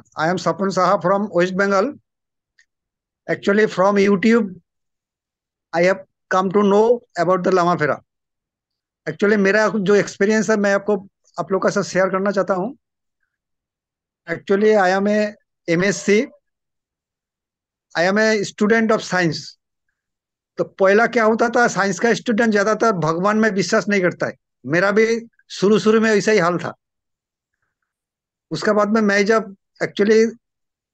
India. I am Sapan Saha from West Bengal. Actually, from YouTube, I have come to know about the Lama Fera. Actually, मेरा जो experience है मैं आपको आप लोगों का साथ शेयर करना चाहता हूँ actually I am M S C I am a student of science तो पहला क्या होता था साइंस का स्टूडेंट ज़्यादातर भगवान में विश्वास नहीं करता है मेरा भी शुरू शुरू में ऐसा ही हाल था उसके बाद में मैं जब एक्चुअली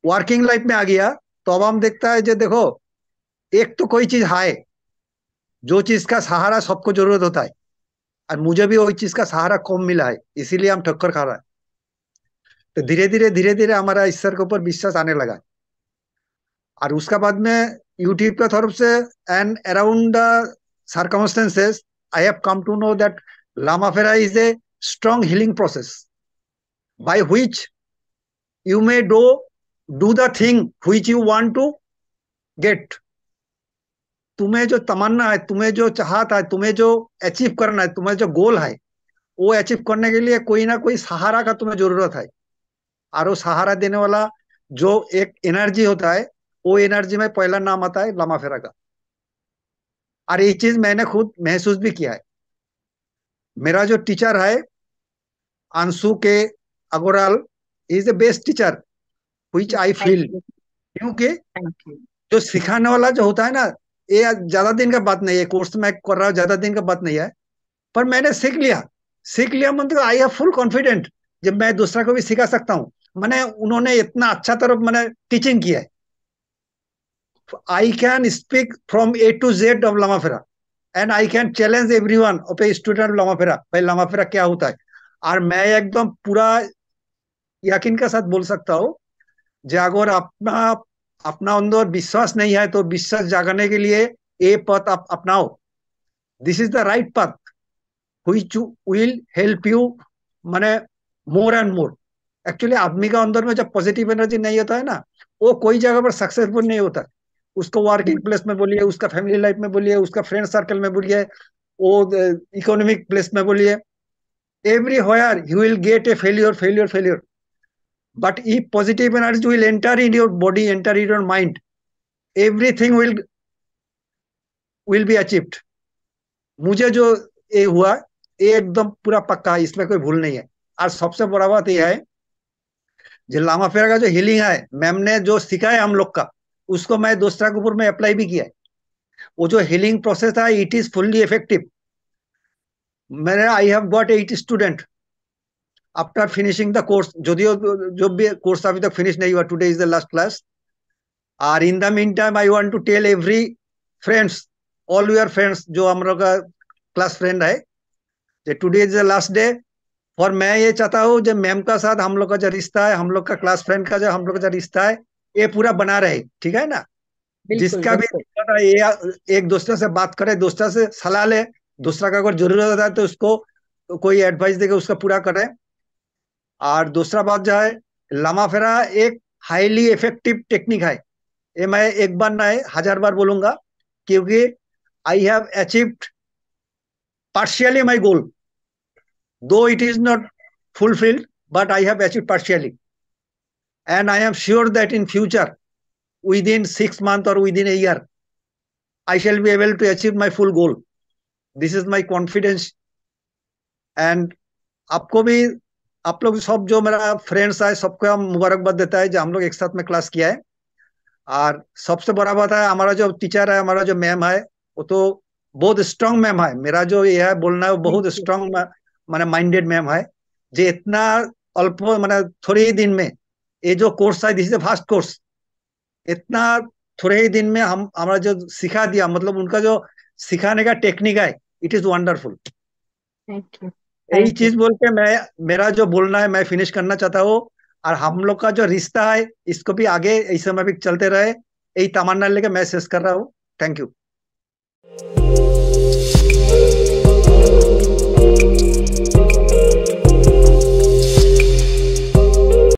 वर्किंग लाइफ में आ गया तो अब हम देखता है जो देखो एक तो कोई चीज हाय जो चीज का सहारा सबको जरूरत होता है और मुझे भी वही चीज का सहारा कम मिला है इसीलिए हम ठक्कर खा रहा है तो धीरे धीरे धीरे धीरे हमारा ईश्वर के ऊपर विश्वास आने लगा और उसका बाद में यूट्यूब के तरफ से and around circumstances I have come to know that Lama Fera is a strong healing process by which you may do do the thing which you want to get तुम्हें जो तमन्ना है तुम्हें जो चाहता है तुम्हें जो अचीव करना है तुम्हें जो गोल है वो अचीव करने के लिए कोई ना कोई सहारा का तुम्हें जरूरत है और वो सहारा देने वाला जो एक एनर्जी होता है वो एनर्जी में पहला नाम आता है लामा फेरा का और ये चीज मैंने खुद महसूस भी किया है मेरा जो टीचर है Anshu K Agarwal is the best teacher which I feel क्योंकि जो सिखाने वाला जो होता है ना ये ज्यादा दिन का बात नहीं है कोर्स मैं कर रहा हूँ ज्यादा दिन का बात नहीं है पर मैंने सीख लिया सीख लिया मतलब आई हैव फुल कॉन्फिडेंट जब मैं दूसरा को भी सिखा सकता हूँ मैंने उन्होंने इतना अच्छा तरफ मैंने टीचिंग किया है I can speak from A to Z of Lama and I can challenge every one of a student of Lama Fera. भाई Lama Fera क्या होता है और मैं एकदम पूरा यकीन के साथ बोल सकता हूँ अगर अपना अपना अंदर विश्वास नहीं है तो विश्वास जागने के लिए ये पथ आप अपनाओ दिस इज द राइट पथ विच विल हेल्प यू मैंने मोर एंड मोर एक्चुअली आदमी का अंदर में जब पॉजिटिव एनर्जी नहीं होता है ना वो कोई जगह पर सक्सेसफुल नहीं होता उसको वर्किंग प्लेस में बोलिए उसका फैमिली लाइफ में बोलिए उसका फ्रेंड सर्कल में बोलिए वो इकोनॉमिक प्लेस में बोलिए everywhere you will get a failure failure failure But if positive energy will enter in your body, enter in your mind, everything will will be achieved. मुझे जो ये हुआ ये एकदम पूरा पक्का इसमें कोई भूल नहीं है और सबसे बड़ा बात यह है जो लामा फेरा का जो हीलिंग है मैम ने जो सिखाया हम लोग का उसको मैं दूसरा के ऊपर में अप्लाई भी किया है वो जो हीलिंग प्रोसेस है इट इज फुल्ली इफेक्टिव मैंने I have got at student after finishing the course যদিও जो भी कोर्स अभी तक फिनिश नहीं हुआ today is the last class और in the meantime I want to tell every friends all your friends जो हम लोग का क्लास फ्रेंड है today is the last day और मैं ये चाहता हूँ जो मैम का साथ हम लोग का जो रिश्ता है हम लोग का क्लास फ्रेंड का जो हम लोग का जो रिश्ता है ये पूरा बना रहे ठीक है ना जिसका भी ये एक दूसरे से बात करे दूसरा से सलाह ले दूसरा का अगर जरूरत होता है तो उसको कोई एडवाइस देके उसका पूरा करे और दूसरा बात जो है फेरा एक हाईली इफेक्टिव टेक्निक है ये मैं एक बार ना हजार बार बोलूंगा क्योंकि I have achieve partially my goal though it is not fulfilled but I have achieve partially and I am sure that in future within six month और within year I shall be able to achieve my full goal this is my confidence and आपको भी आप लोग सब जो मेरा friends है सबको हम मुबारकबाद देता है जो हम लोग एक साथ में क्लास किया है और सबसे बड़ा बात है हमारा जो टीचर है हमारा जो मैम है वो तो बहुत स्ट्रांग मैम है मेरा जो यह है बोलना है बहुत स्ट्रांग माने माइंडेड मैम है जो इतना अल्प मैंने थोड़े ही दिन में ये जो कोर्स है दिस इज फास्ट कोर्स इतना थोड़े ही दिन में हम हमारा जो सिखा दिया मतलब उनका जो सिखाने का टेक्निक है it is wonderful thank you यही चीज बोल के मैं मेरा जो बोलना है मैं फिनिश करना चाहता हूँ और हम लोग का जो रिश्ता है इसको भी आगे इस समय भी चलते रहे यही तमन्ना लेके मैं शेष कर रहा हूँ थैंक यू